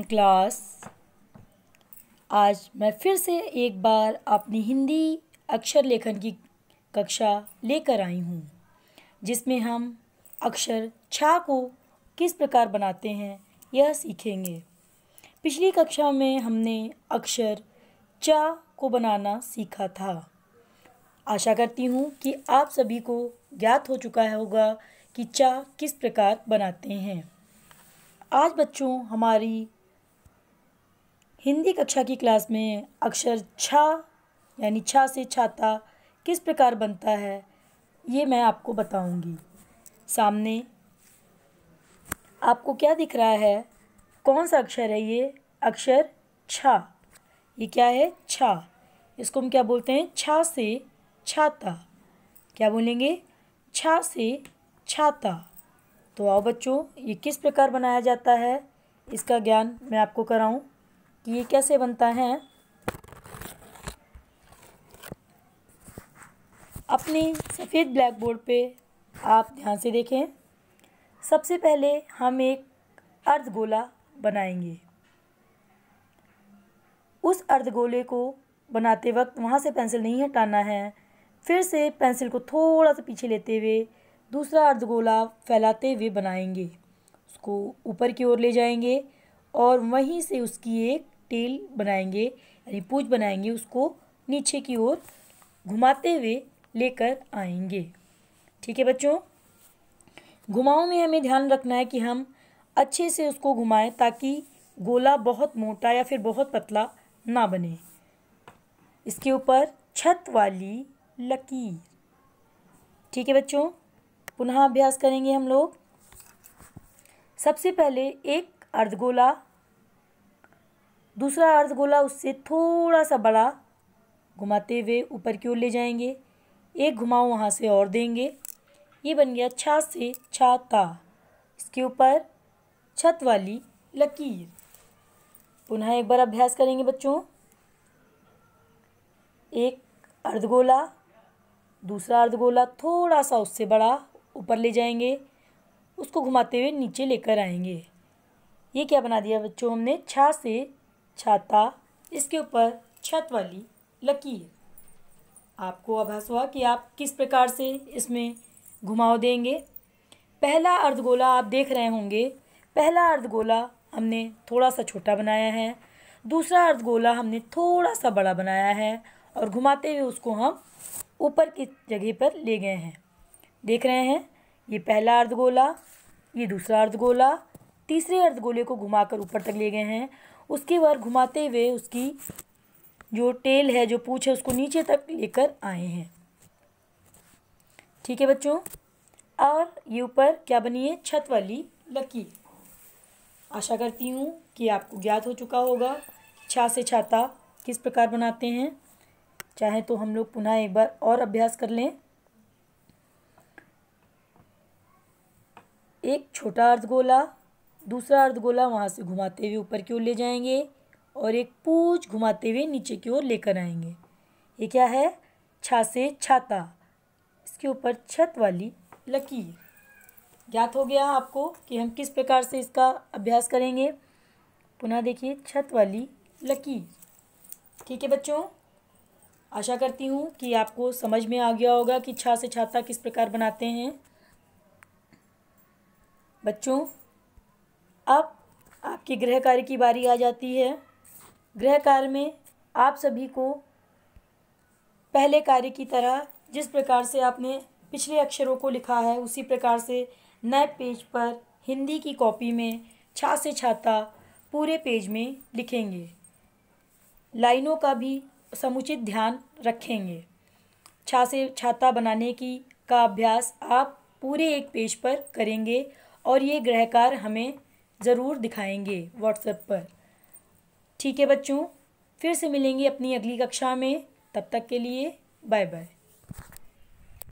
class आज मैं फिर से एक बार अपनी हिंदी अक्षर लेखन की कक्षा लेकर आई हूँ जिसमें हम अक्षर छा को किस प्रकार बनाते हैं यह सीखेंगे पिछली कक्षा में हमने अक्षर चा को बनाना सीखा था आशा करती हूँ कि आप सभी को ज्ञात हो चुका होगा कि चा किस प्रकार बनाते हैं आज बच्चों हमारी हिंदी कक्षा की क्लास में अक्षर छा यानी छा से छाता किस प्रकार बनता है ये मैं आपको बताऊंगी सामने आपको क्या दिख रहा है कौन सा अक्षर है ये अक्षर छा ये क्या है छा इसको हम क्या बोलते हैं छा से छाता क्या बोलेंगे छा से छाता तो आओ बच्चों ये किस प्रकार बनाया जाता है इसका ज्ञान मैं आपको कराऊं कि ये कैसे बनता है अपने सफ़ेद ब्लैक बोर्ड पे आप ध्यान से देखें सबसे पहले हम एक अर्ध गोला बनाएंगे उस अर्ध गोले को बनाते वक्त वहाँ से पेंसिल नहीं हटाना है फिर से पेंसिल को थोड़ा सा पीछे लेते हुए दूसरा अर्ध गोला फैलाते हुए बनाएंगे उसको ऊपर की ओर ले जाएंगे और वहीं से उसकी एक टेल बनाएंगे यानी पूछ बनाएंगे उसको नीचे की ओर घुमाते हुए लेकर आएंगे ठीक है बच्चों घुमाओं में हमें ध्यान रखना है कि हम अच्छे से उसको घुमाएं ताकि गोला बहुत मोटा या फिर बहुत पतला ना बने इसके ऊपर छत वाली लकीर ठीक है बच्चों पुनः अभ्यास करेंगे हम लोग सबसे पहले एक अर्धगोला दूसरा अर्ध गोला उससे थोड़ा सा बड़ा घुमाते हुए ऊपर की ओर ले जाएंगे एक घुमाओ वहाँ से और देंगे ये बन गया छा से छाता इसके ऊपर छत वाली लकीर पुनः एक बार अभ्यास करेंगे बच्चों एक अर्धगोला दूसरा अर्धगोला थोड़ा सा उससे बड़ा ऊपर ले जाएंगे उसको घुमाते हुए नीचे लेकर आएंगे ये क्या बना दिया बच्चों हमने छा से छाता इसके ऊपर छत वाली लकीर आपको आभास हुआ कि आप किस प्रकार से इसमें घुमाव देंगे पहला अर्धगोला आप देख रहे होंगे पहला अर्धगोला हमने थोड़ा सा छोटा बनाया है दूसरा अर्धगोला हमने थोड़ा सा बड़ा बनाया है और घुमाते हुए उसको हम ऊपर की जगह पर ले गए हैं देख रहे हैं ये पहला अर्धगोला ये दूसरा अर्धगोला तीसरे अर्धगोले को घुमाकर ऊपर तक ले गए हैं उसकी बार घुमाते हुए उसकी जो टेल है जो पूछ है उसको नीचे तक लेकर आए हैं ठीक है बच्चों और ये ऊपर क्या बनी है छत वाली लकी आशा करती हूँ कि आपको ज्ञात हो चुका होगा छा से छाता किस प्रकार बनाते हैं चाहे तो हम लोग पुनः एक बार और अभ्यास कर लें एक छोटा अर्धगोला दूसरा अर्धगोला वहाँ से घुमाते हुए ऊपर की ओर ले जाएंगे और एक पूछ घुमाते हुए नीचे की ओर लेकर आएंगे ये क्या है छा से छाता इसके ऊपर छत वाली लकीर ज्ञात हो गया आपको कि हम किस प्रकार से इसका अभ्यास करेंगे पुनः देखिए छत वाली लकीर ठीक है बच्चों आशा करती हूँ कि आपको समझ में आ गया होगा कि छा से छाता किस प्रकार बनाते हैं बच्चों अब आपके गृह कार्य की बारी आ जाती है गृह कार्य में आप सभी को पहले कार्य की तरह जिस प्रकार से आपने पिछले अक्षरों को लिखा है उसी प्रकार से नए पेज पर हिंदी की कॉपी में छा से छाता पूरे पेज में लिखेंगे लाइनों का भी समुचित ध्यान रखेंगे छा से छाता बनाने की का अभ्यास आप पूरे एक पेज पर करेंगे और ये गृहकार हमें ज़रूर दिखाएंगे व्हाट्सएप पर ठीक है बच्चों फिर से मिलेंगे अपनी अगली कक्षा में तब तक के लिए बाय बाय